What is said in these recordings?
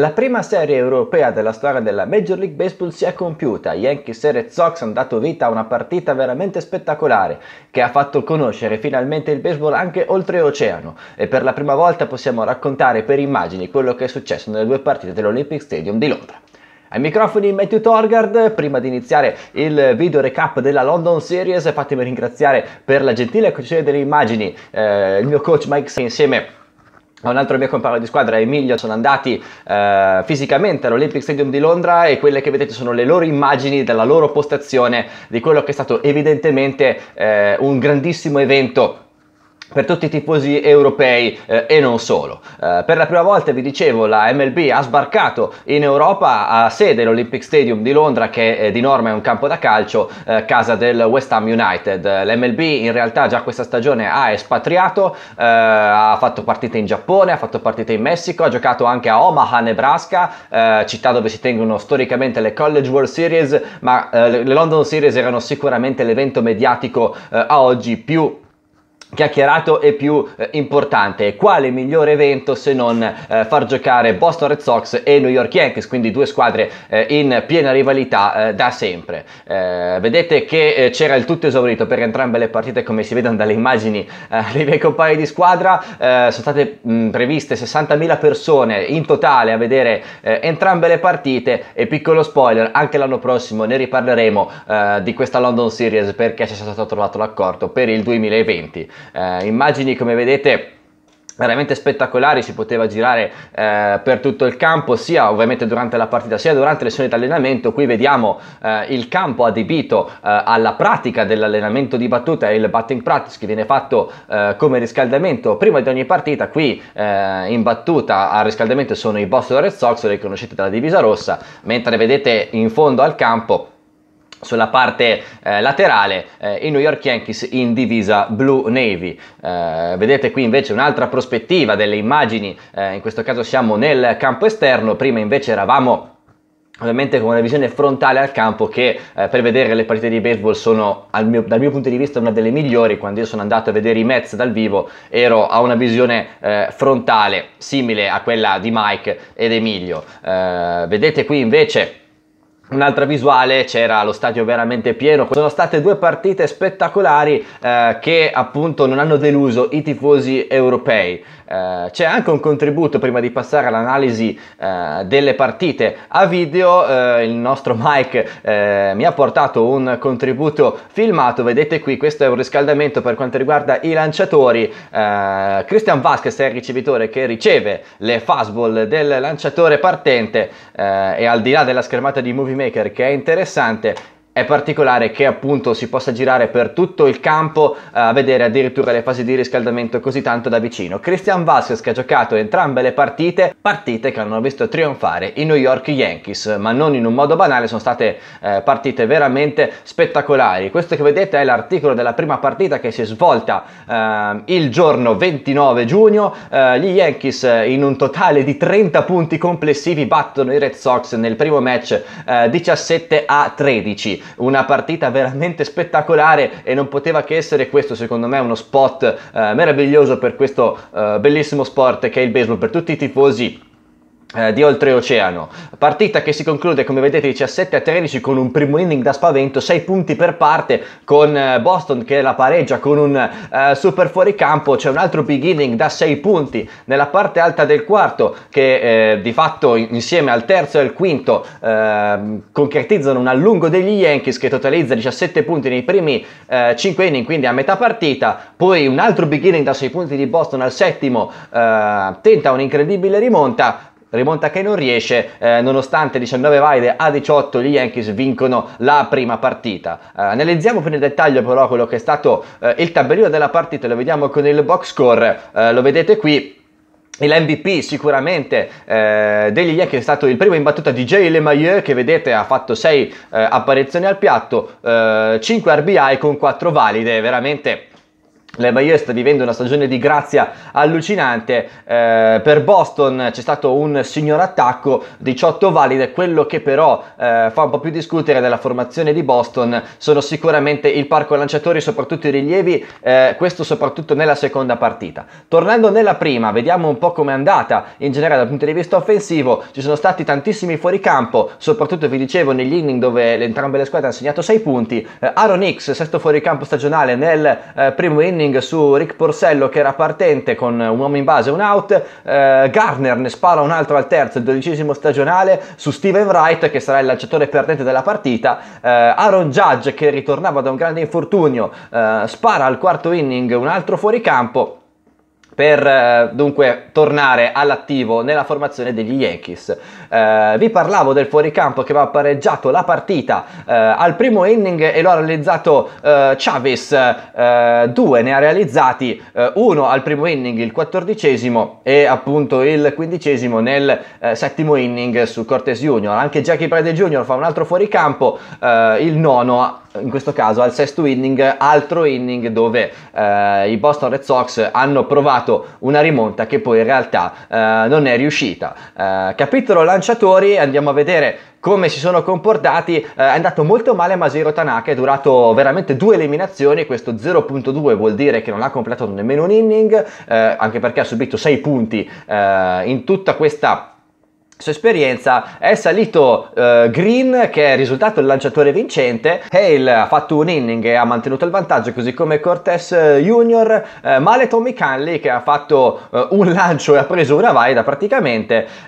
La prima serie europea della storia della Major League Baseball si è compiuta, Yankees e Red Sox hanno dato vita a una partita veramente spettacolare che ha fatto conoscere finalmente il baseball anche oltreoceano e per la prima volta possiamo raccontare per immagini quello che è successo nelle due partite dell'Olympic Stadium di Londra. Ai microfoni Matthew Torgard, prima di iniziare il video recap della London Series fatemi ringraziare per la gentile concessione delle immagini eh, il mio coach Mike insieme a un altro mio compagno di squadra, Emilio, sono andati eh, fisicamente all'Olympic Stadium di Londra e quelle che vedete sono le loro immagini della loro postazione di quello che è stato evidentemente eh, un grandissimo evento per tutti i tifosi europei eh, e non solo. Eh, per la prima volta, vi dicevo, la MLB ha sbarcato in Europa a sede l'Olympic Stadium di Londra, che eh, di norma è un campo da calcio, eh, casa del West Ham United. L'MLB in realtà già questa stagione ha espatriato, eh, ha fatto partite in Giappone, ha fatto partite in Messico, ha giocato anche a Omaha, Nebraska, eh, città dove si tengono storicamente le College World Series, ma le London Series erano sicuramente l'evento mediatico a oggi più importante chiacchierato e più eh, importante quale migliore evento se non eh, far giocare Boston Red Sox e New York Yankees quindi due squadre eh, in piena rivalità eh, da sempre eh, vedete che eh, c'era il tutto esaurito per entrambe le partite come si vedono dalle immagini dei miei compagni di squadra sono state mh, previste 60.000 persone in totale a vedere entrambe le partite e piccolo spoiler anche l'anno prossimo ne riparleremo di questa London Series perché c'è stato trovato l'accordo per il 2020 eh, immagini come vedete veramente spettacolari, si poteva girare eh, per tutto il campo, sia ovviamente durante la partita, sia durante le sessioni di allenamento. Qui vediamo eh, il campo adibito eh, alla pratica dell'allenamento di battuta e il batting practice che viene fatto eh, come riscaldamento prima di ogni partita. Qui eh, in battuta al riscaldamento sono i Boston Red Sox, riconoscete dalla divisa rossa, mentre vedete in fondo al campo sulla parte eh, laterale eh, i New York Yankees in divisa blue navy. Eh, vedete qui invece un'altra prospettiva delle immagini, eh, in questo caso siamo nel campo esterno, prima invece eravamo ovviamente con una visione frontale al campo che eh, per vedere le partite di baseball sono mio, dal mio punto di vista una delle migliori quando io sono andato a vedere i Mets dal vivo ero a una visione eh, frontale simile a quella di Mike ed Emilio eh, vedete qui invece Un'altra visuale c'era lo stadio veramente pieno, sono state due partite spettacolari eh, che appunto non hanno deluso i tifosi europei. Eh, c'è anche un contributo prima di passare all'analisi eh, delle partite a video, eh, il nostro Mike eh, mi ha portato un contributo filmato, vedete qui questo è un riscaldamento per quanto riguarda i lanciatori, eh, Christian Vasquez è il ricevitore che riceve le fastball del lanciatore partente e al di là della schermata di movimento Maker che è interessante è particolare che appunto si possa girare per tutto il campo eh, a vedere addirittura le fasi di riscaldamento così tanto da vicino. Christian Vasquez che ha giocato entrambe le partite, partite che hanno visto trionfare i New York Yankees, ma non in un modo banale, sono state eh, partite veramente spettacolari. Questo che vedete è l'articolo della prima partita che si è svolta eh, il giorno 29 giugno. Eh, gli Yankees eh, in un totale di 30 punti complessivi battono i Red Sox nel primo match 17 eh, a 13 una partita veramente spettacolare e non poteva che essere questo secondo me uno spot eh, meraviglioso per questo eh, bellissimo sport che è il baseball per tutti i tifosi eh, di oltreoceano. Partita che si conclude come vedete 17 a 13 con un primo inning da spavento, 6 punti per parte con eh, Boston che la pareggia con un uh, super fuoricampo, c'è un altro big inning da 6 punti nella parte alta del quarto che eh, di fatto insieme al terzo e al quinto eh, concretizzano un allungo degli Yankees che totalizza 17 punti nei primi eh, 5 inning, quindi a metà partita, poi un altro big inning da 6 punti di Boston al settimo tenta un'incredibile rimonta rimonta che non riesce, eh, nonostante 19 valide a 18 gli Yankees vincono la prima partita. Eh, analizziamo più nel dettaglio però quello che è stato eh, il tabellino della partita, lo vediamo con il box score, eh, lo vedete qui. L'MVP sicuramente eh, degli Yankees è stato il primo in battuta di Jay LeMailleur che vedete ha fatto 6 eh, apparizioni al piatto, 5 eh, RBI con 4 valide, veramente L'Abayo sta vivendo una stagione di grazia allucinante, eh, per Boston c'è stato un signor attacco, 18 valide, quello che però eh, fa un po' più discutere della formazione di Boston sono sicuramente il parco lanciatori, soprattutto i rilievi, eh, questo soprattutto nella seconda partita. Tornando nella prima, vediamo un po' com'è andata in generale dal punto di vista offensivo, ci sono stati tantissimi fuoricampo, soprattutto vi dicevo negli inning dove entrambe le squadre hanno segnato 6 punti, eh, Aaron X, sesto fuoricampo stagionale nel eh, primo inning, inning su Rick Porcello che era partente con un uomo in base, un out, eh, Garner ne spara un altro al terzo, il dodicesimo stagionale, su Steven Wright che sarà il lanciatore perdente della partita, eh, Aaron Judge che ritornava da un grande infortunio, eh, spara al quarto inning un altro fuoricampo per eh, dunque tornare all'attivo nella formazione degli Yankees. Eh, vi parlavo del fuoricampo che aveva pareggiato la partita eh, al primo inning e lo ha realizzato eh, Chavez, eh, due ne ha realizzati, uno al primo inning il quattordicesimo e appunto il quindicesimo nel settimo inning su Cortes Junior. Anche Jackie Pride Junior fa un altro fuoricampo, il nono in questo caso al sesto inning, altro inning dove eh, i Boston Red Sox hanno provato una rimonta che poi in realtà eh, non è riuscita. Eh, capitolo lanciatori, andiamo a vedere come si sono comportati, eh, è andato molto male Masiro Tanaka, è durato veramente due eliminazioni, questo 0.2 vuol dire che non ha completato nemmeno un inning, eh, anche perché ha subito 6 punti eh, in tutta questa sua esperienza è salito uh, Green che è risultato il lanciatore vincente Hale ha fatto un inning e ha mantenuto il vantaggio così come Cortez eh, Junior uh, male Tommy Canley che ha fatto uh, un lancio e ha preso una vaida praticamente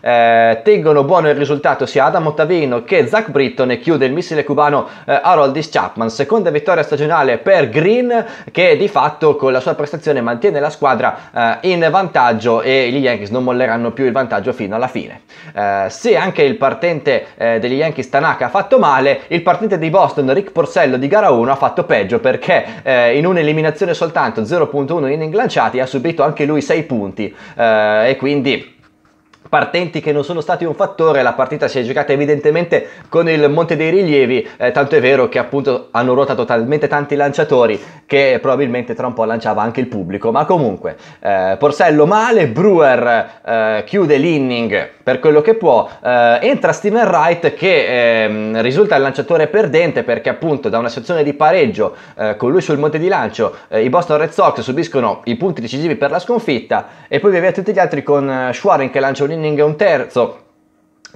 tengono buono il risultato sia Adam Ottavino che Zach Britton e chiude il missile cubano Haroldis Chapman seconda vittoria stagionale per Green che di fatto con la sua prestazione mantiene la squadra in vantaggio e gli Yankees non molleranno più il vantaggio fino alla fine eh, se anche il partente eh, degli Yankees Tanaka ha fatto male, il partente di Boston Rick Porcello di gara 1 ha fatto peggio perché eh, in un'eliminazione soltanto 0.1 inning lanciati ha subito anche lui 6 punti eh, e quindi partenti che non sono stati un fattore, la partita si è giocata evidentemente con il Monte dei Rilievi, eh, tanto è vero che appunto hanno ruotato talmente tanti lanciatori che probabilmente tra un po' lanciava anche il pubblico, ma comunque eh, Porsello male, Brewer eh, chiude l'inning per quello che può, eh, entra Steven Wright che ehm, risulta il lanciatore perdente perché appunto da una situazione di pareggio eh, con lui sul monte di lancio eh, i Boston Red Sox subiscono i punti decisivi per la sconfitta e poi via via tutti gli altri con Schwarren che lancia un inning Manning è un terzo,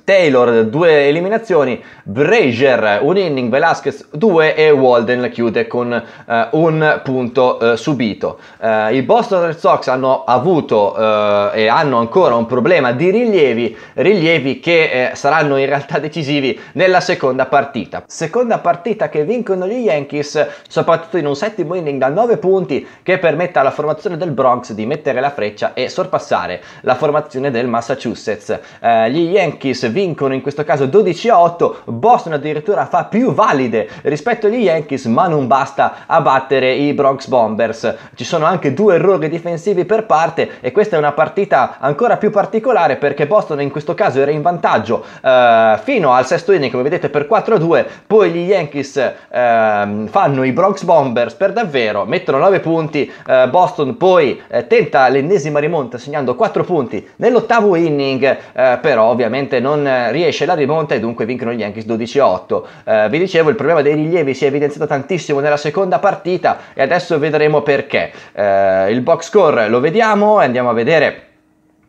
Taylor due eliminazioni, Brazier un inning, Velasquez due e Walden chiude con eh, un punto eh, subito. Eh, I Boston Red Sox hanno avuto eh, e hanno ancora un problema di rilievi, rilievi che eh, saranno in realtà decisivi nella seconda partita. Seconda partita che vincono gli Yankees, soprattutto in un settimo inning da 9 punti che permetta alla formazione del Bronx di mettere la freccia e sorpassare la formazione del Massachusetts. Eh, gli Yankees vincono in questo caso 12 a 8, Boston addirittura fa più valide rispetto agli Yankees, ma non basta a battere i Bronx Bombers. Ci sono anche due errori difensivi per parte e questa è una partita ancora più particolare perché Boston in questo caso era in vantaggio eh, fino al sesto inning, come vedete per 4-2, a poi gli Yankees eh, fanno i Bronx Bombers per davvero, mettono 9 punti, eh, Boston poi eh, tenta l'ennesima rimonta segnando 4 punti nell'ottavo inning, eh, però ovviamente non eh, riesce la rimonta e dunque vincono gli Yankees 12-8. Eh, vi dicevo, il problema dei rilievi si è evidenziato tantissimo nella seconda partita e adesso vedremo perché. Eh, il box score lo vediamo e andiamo a vedere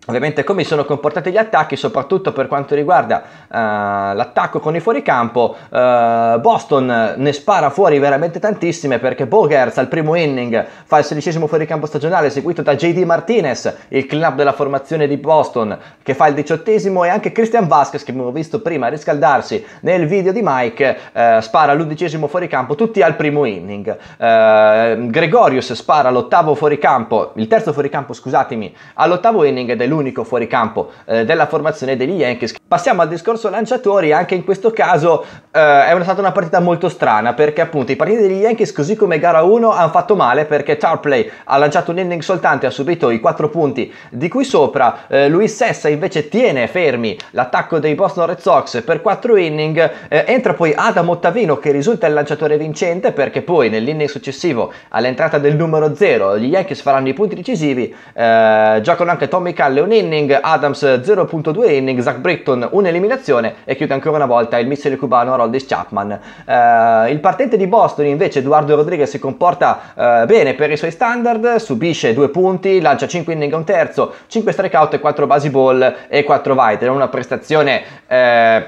Ovviamente come sono comportati gli attacchi, soprattutto per quanto riguarda uh, l'attacco con i fuoricampo, uh, Boston ne spara fuori veramente tantissime perché Bogers al primo inning fa il sedicesimo fuoricampo stagionale seguito da JD Martinez, il club della formazione di Boston che fa il diciottesimo e anche Christian Vasquez che abbiamo visto prima riscaldarsi nel video di Mike uh, spara l'undicesimo fuoricampo tutti al primo inning. Gregorius spara l'ottavo fuoricampo, il terzo fuoricampo scusatemi, all'ottavo inning ed è lui l'unico fuoricampo eh, della formazione degli Yankees. Passiamo al discorso lanciatori, anche in questo caso eh, è una, stata una partita molto strana perché appunto i partiti degli Yankees così come gara 1 hanno fatto male perché Tarplay ha lanciato un inning soltanto e ha subito i 4 punti di qui sopra, eh, Luis Sessa invece tiene fermi l'attacco dei Boston Red Sox per 4 inning, eh, entra poi Adam Ottavino che risulta il lanciatore vincente perché poi nell'inning successivo all'entrata del numero 0 gli Yankees faranno i punti decisivi, eh, giocano anche Tommy Calle palle un inning, Adams 0.2 inning, Zach Britton un'eliminazione e chiude ancora una volta il missile cubano Roldis Chapman. Eh, il partente di Boston invece Eduardo Rodriguez si comporta eh, bene per i suoi standard, subisce due punti, lancia 5 inning a un terzo, 5 strikeout e 4 basi ball e 4 white, una prestazione... Eh,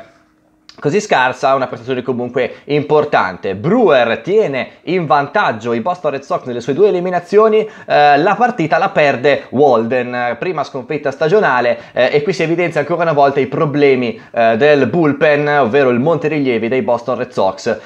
così scarsa, una prestazione comunque importante. Brewer tiene in vantaggio i Boston Red Sox nelle sue due eliminazioni, eh, la partita la perde Walden, prima sconfitta stagionale eh, e qui si evidenzia ancora una volta i problemi eh, del bullpen, ovvero il monterilievi dei Boston Red Sox. Eh,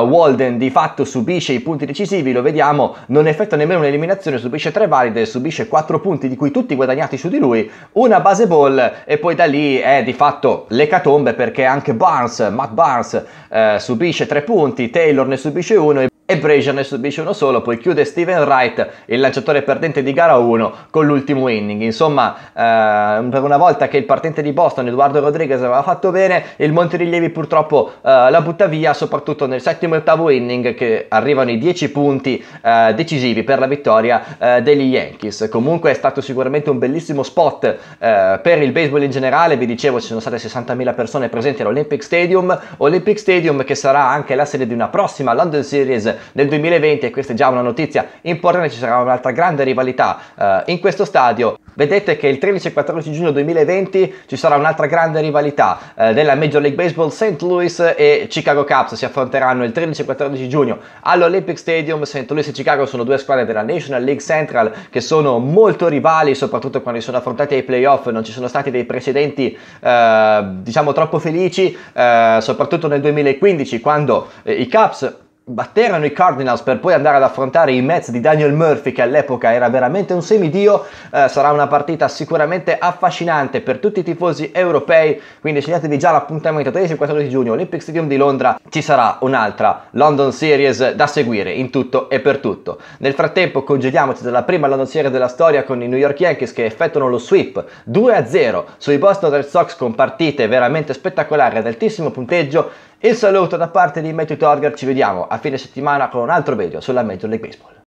Walden di fatto subisce i punti decisivi, lo vediamo, non effettua nemmeno un'eliminazione, subisce tre valide, subisce quattro punti di cui tutti guadagnati su di lui, una base ball e poi da lì è di fatto l'ecatombe perché anche Barnes Barnes, Matt Barnes eh, subisce tre punti, Taylor ne subisce uno e e Brescia ne subisce uno solo, poi chiude Steven Wright, il lanciatore perdente di gara 1, con l'ultimo inning. Insomma, eh, per una volta che il partente di Boston, Eduardo Rodriguez, aveva fatto bene, il Monteriglievi purtroppo eh, la butta via, soprattutto nel settimo e ottavo inning, che arrivano i 10 punti eh, decisivi per la vittoria eh, degli Yankees. Comunque è stato sicuramente un bellissimo spot eh, per il baseball in generale, vi dicevo ci sono state 60.000 persone presenti all'Olympic Stadium, Olympic Stadium che sarà anche la sede di una prossima London Series nel 2020 e questa è già una notizia importante, ci sarà un'altra grande rivalità eh, in questo stadio. Vedete che il 13 e 14 giugno 2020 ci sarà un'altra grande rivalità eh, della Major League Baseball St. Louis e Chicago Cubs si affronteranno il 13 e 14 giugno all'Olympic Stadium. St. Louis e Chicago sono due squadre della National League Central che sono molto rivali, soprattutto quando si sono affrontati ai playoff, non ci sono stati dei precedenti eh, diciamo troppo felici, eh, soprattutto nel 2015 quando eh, i Cubs batterono i Cardinals per poi andare ad affrontare i Mets di Daniel Murphy che all'epoca era veramente un semidio eh, sarà una partita sicuramente affascinante per tutti i tifosi europei quindi scegliatevi già l'appuntamento 13 e 14 giugno Olympic Stadium di Londra ci sarà un'altra London Series da seguire in tutto e per tutto nel frattempo congediamoci dalla prima London Series della storia con i New York Yankees che effettuano lo sweep 2 0 sui Boston Red Sox con partite veramente spettacolari ad altissimo punteggio il saluto da parte di Matthew Torger, ci vediamo a fine settimana con un altro video sulla Major League Baseball.